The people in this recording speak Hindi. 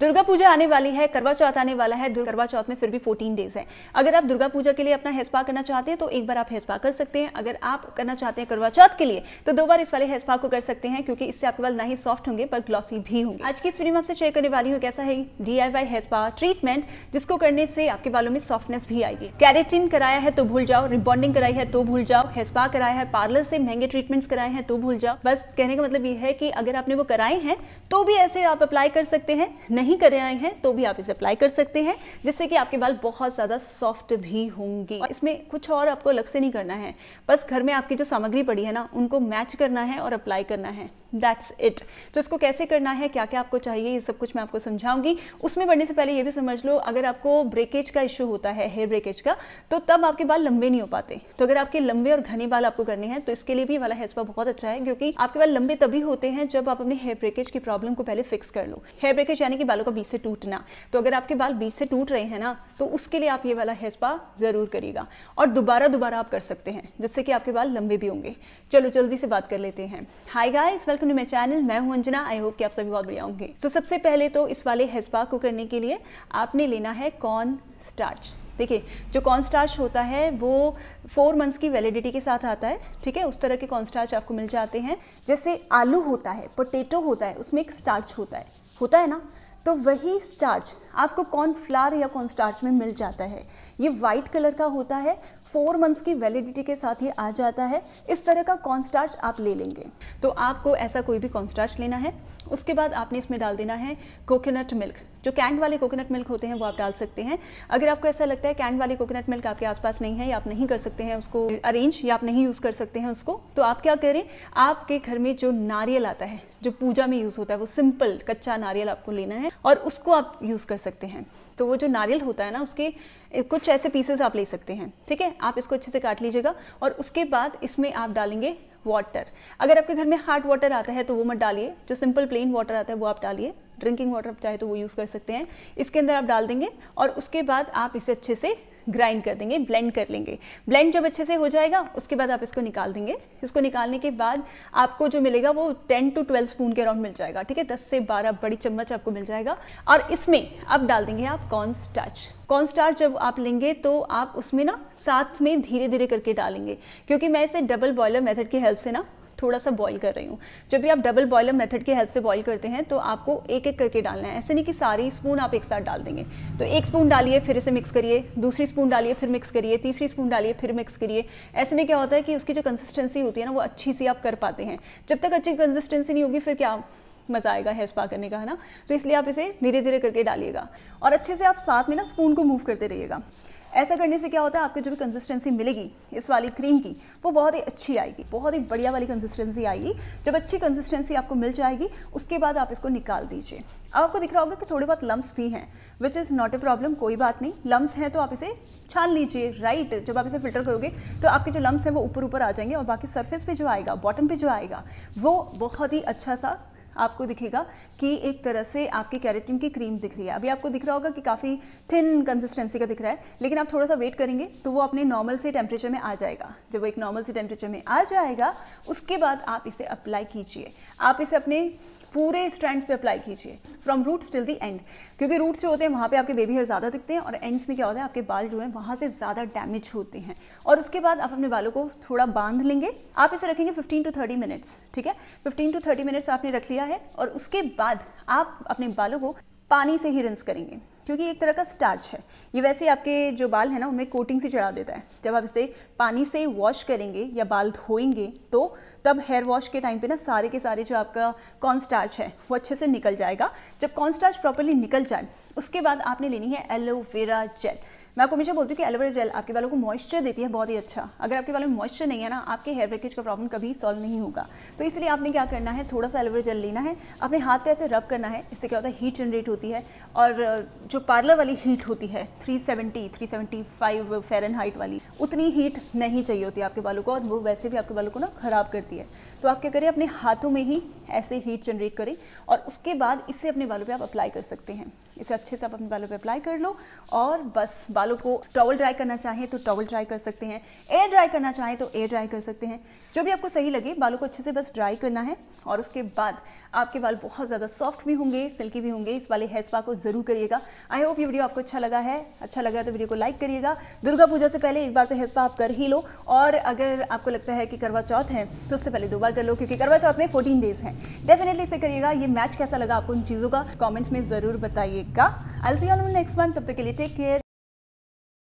दुर्गा पूजा आने वाली है करवा चौथ आने वाला है करवा चौथ में फिर भी 14 डेज है अगर आप दुर्गा पूजा के लिए अपना हेस्पा करना चाहते हैं तो एक बार आप हेस्पा कर सकते हैं अगर आप करना चाहते हैं करवा चौथ के लिए तो दो बार इस वाले हेस्पा को कर सकते हैं क्योंकि इससे आपके बाल ना ही सॉफ्ट होंगे पर ग्लॉसी भी होंगे आज की इस वीडियो में आपसे शेयर करने वाली हूँ कैसा है डी आई ट्रीटमेंट जिसको करने से आपके बालों में सॉफ्टनेस भी आएगी कैरेटिन कराया है तो भूल जाओ रिबॉन्डिंग कराई है तो भूल जाओ हेस्पा कराया है पार्लर से महंगे ट्रीटमेंट कराए हैं तो भूल जाओ बस कहने का मतलब ये है कि अगर आपने वो कराए हैं तो भी ऐसे आप अप्लाई कर सकते हैं नहीं नहीं कर आए हैं तो भी आप इसे अप्लाई कर सकते हैं जिससे कि आपके बाल बहुत ज़्यादा सॉफ्ट भी होंगे इसमें कुछ और आपको अलग से नहीं करना है बस घर में आपकी जो सामग्री पड़ी है ना उनको मैच करना है और अप्लाई करना है दैट्स इट तो इसको कैसे करना है क्या क्या आपको चाहिए ये सब कुछ मैं आपको समझाऊंगी उसमें बढ़ने से पहले ये भी समझ लो अगर आपको ब्रेकेज का इश्यू होता है हेयर ब्रेकेज का तो तब आपके बाल लंबे नहीं हो पाते तो अगर आपके लंबे और घने बाल आपको करने हैं तो इसके लिए भी वाला हेस्पा बहुत अच्छा है क्योंकि आपके बाल लंबे तभी होते हैं जब आप अपने हेयर ब्रेकेज की प्रॉब्लम को पहले फिक्स कर लो हेयर ब्रेकेज यानी कि बालों का बीच से टूटना तो अगर आपके बाल बीच से टूट रहे हैं ना तो उसके लिए आप ये वाला हेस्पा जरूर करिएगा और दोबारा दोबारा आप कर सकते हैं जिससे कि आपके बाल लंबे भी होंगे चलो जल्दी से बात कर लेते हैं hi guys welcome welcome to my channel मैं हूं अंजना आई होप कि आप सभी बहुत बढ़िया होंगे सो so, सबसे पहले तो इस वाले हेस्पा को करने के लिए आपने लेना है कॉर्न स्टार्च देखिए जो कॉर्न स्टार्च होता है वो फोर मंथ्स की वैलिडिटी के साथ आता है ठीक है उस तरह के कॉर्न स्टार्च आपको मिल जाते हैं जैसे आलू होता है पोटेटो होता है उसमें एक स्टार्च होता है होता है ना तो वही स्टार्च आपको कॉर्न फ्लार या कॉर्न स्टार्च में मिल जाता है ये वाइट कलर का होता है फोर मंथ्स की वैलिडिटी के साथ ये आ जाता है इस तरह का कॉर्न स्टार्च आप ले लेंगे तो आपको ऐसा कोई भी कॉर्न स्टार्च लेना है उसके बाद आपने इसमें डाल देना है कोकोनट मिल्क जो कैंड वाले कोकोनट मिल्क होते हैं वो आप डाल सकते हैं अगर आपको ऐसा लगता है कैंड वाले कोकोनट मिल्क आपके आसपास नहीं है या आप नहीं कर सकते हैं उसको अरेंज या आप नहीं यूज़ कर सकते हैं उसको तो आप क्या करें आपके घर में जो नारियल आता है जो पूजा में यूज़ होता है वो सिंपल कच्चा नारियल आपको लेना है और उसको आप यूज़ कर सकते हैं तो वो जो नारियल होता है ना उसके कुछ ऐसे पीसेस आप ले सकते हैं ठीक है आप इसको अच्छे से काट लीजिएगा और उसके बाद इसमें आप डालेंगे वाटर अगर आपके घर में हार्ड वाटर आता है तो वो मत डालिए जो सिंपल प्लेन वाटर आता है वो आप डालिए ड्रिंकिंग वाटर आप चाहे तो वो यूज़ कर सकते हैं इसके अंदर आप डाल देंगे और उसके बाद आप इसे अच्छे से ग्राइंड कर देंगे ब्लेंड कर लेंगे ब्लेंड जब अच्छे से हो जाएगा उसके बाद आप इसको निकाल देंगे इसको निकालने के बाद आपको जो मिलेगा वो टेन टू ट्वेल्व स्पून के अराउंड मिल जाएगा ठीक है दस से बारह बड़ी चम्मच आपको मिल जाएगा और इसमें अब डाल देंगे आप कॉर्न स्टार्च कॉर्न स्टार्च जब आप लेंगे तो आप उसमें ना साथ में धीरे धीरे करके डालेंगे क्योंकि मैं इसे डबल बॉयलर मेथड की हेल्प से ना थोड़ा सा बॉईल कर रही हूँ जब भी आप डबल बॉयलर मेथड की हेल्प से बॉईल करते हैं तो आपको एक एक करके डालना है ऐसे नहीं कि सारी स्पून आप एक साथ डाल देंगे तो एक स्पून डालिए फिर इसे मिक्स करिए दूसरी स्पून डालिए फिर मिक्स करिए तीसरी स्पून डालिए फिर मिक्स करिए ऐसे में क्या होता है कि उसकी जो कंसिस्टेंसी होती है ना वो अच्छी सी आप कर पाते हैं जब तक अच्छी कंसिस्टेंसी नहीं होगी फिर क्या मज़ा आएगा हेयर स्पा करने का है ना तो इसलिए आप इसे धीरे धीरे करके डालिएगा और अच्छे से आप साथ में ना स्पून को मूव करते रहिएगा ऐसा करने से क्या होता है आपको जो भी कंसिस्टेंसी मिलेगी इस वाली क्रीम की वो बहुत ही अच्छी आएगी बहुत ही बढ़िया वाली कंसिस्टेंसी आएगी जब अच्छी कंसिस्टेंसी आपको मिल जाएगी उसके बाद आप इसको निकाल दीजिए अब आपको दिख रहा होगा कि थोड़े बहुत लम्स भी हैं which is not a problem कोई बात नहीं लम्स हैं तो आप इसे छान लीजिए राइट जब आप इसे फिल्टर करोगे तो आपके जो लम्स हैं वो ऊपर ऊपर आ जाएंगे और बाकी सर्फेस पर जो आएगा बॉटम पर जो आएगा वो बहुत ही अच्छा सा आपको दिखेगा कि एक तरह से आपके कैरेटिन की क्रीम दिख रही है अभी आपको दिख रहा होगा कि काफ़ी थिन कंसिस्टेंसी का दिख रहा है लेकिन आप थोड़ा सा वेट करेंगे तो वो अपने नॉर्मल से टेम्परेचर में आ जाएगा जब वो एक नॉर्मल से टेम्परेचर में आ जाएगा उसके बाद आप इसे अप्लाई कीजिए आप इसे अपने पूरे स्ट्रैंड्स पे अप्लाई कीजिए from roots till the end क्योंकि रूट्स जो होते हैं वहाँ पे आपके बेबी हेयर ज़्यादा दिखते हैं और एंड्स में क्या होता है आपके बाल जो हैं वहाँ से ज़्यादा डैमेज होते हैं और उसके बाद आप अपने बालों को थोड़ा बांध लेंगे आप इसे रखेंगे फिफ्टीन टू थर्टी मिनट्स ठीक है फिफ्टीन टू थर्टी मिनट्स आपने रख लिया है और उसके बाद आप अपने बालों को पानी से ही रिंस करेंगे क्योंकि एक तरह का स्टार्च है ये वैसे आपके जो बाल है ना उनमें कोटिंग से चढ़ा देता है जब आप इसे पानी से वॉश करेंगे या बाल धोएंगे तो तब हेयर वॉश के टाइम पे ना सारे के सारे जो आपका कॉर्न स्टार्च है वो अच्छे से निकल जाएगा जब कॉर्न स्टार्च प्रॉपरली निकल जाए उसके बाद आपने लेनी है एलोवेरा जेल मैं आपको हमेशा बोलती हूँ कि एलोवेरा जेल आपके बालों को मॉइस्चर देती है बहुत ही अच्छा अगर आपके बालों में मॉइस्चर नहीं है ना आपके हेयर ब्रेकेज का प्रॉब्लम कभी सॉल्व नहीं होगा तो इसलिए आपने क्या करना है थोड़ा सा एलोवेरा जेल लेना है अपने हाथ पे ऐसे रब करना है इससे क्या होता है हीट जनरेट होती है और जो पार्लर वाली हीट होती है 370, 375 हाइट वाली उतनी हीट नहीं चाहिए होती आपके बालों को और वो वैसे भी आपके बालों को ना ख़राब करती है तो आप क्या करिए अपने हाथों में ही ऐसे हीट जनरेट करें और उसके बाद इसे अपने बालों पर आप अप्लाई कर सकते हैं इसे अच्छे से आप अपने बालों पर अप्लाई कर लो और बस बाल बालों को टॉवल ड्राई करना चाहें तो टॉवल ड्राई कर सकते हैं एयर ड्राई करना चाहें तो एयर ड्राई कर सकते हैं जो भी आपको सही लगे बालों को अच्छे से बस ड्राई करना है और उसके बाद आपके बाल बहुत ज़्यादा सॉफ्ट भी होंगे सिल्की भी होंगे इस वाले हेयर स्पा को ज़रूर करिएगा आई होप ये वीडियो आपको अच्छा लगा है अच्छा लगा तो वीडियो को लाइक करिएगा दुर्गा पूजा से पहले एक बार तो हेयर स्पा आप कर ही लो और अगर आपको लगता है कि करवा चौथ है तो उससे पहले दो बार कर लो क्योंकि करवा चौथ में फोर्टीन डेज है डेफिनेटली इसे करिएगा ये मैच कैसा लगा आपको उन चीज़ों का कॉमेंट्स में ज़रूर बताइएगा I see all next month तब तक के लिए टेक केयर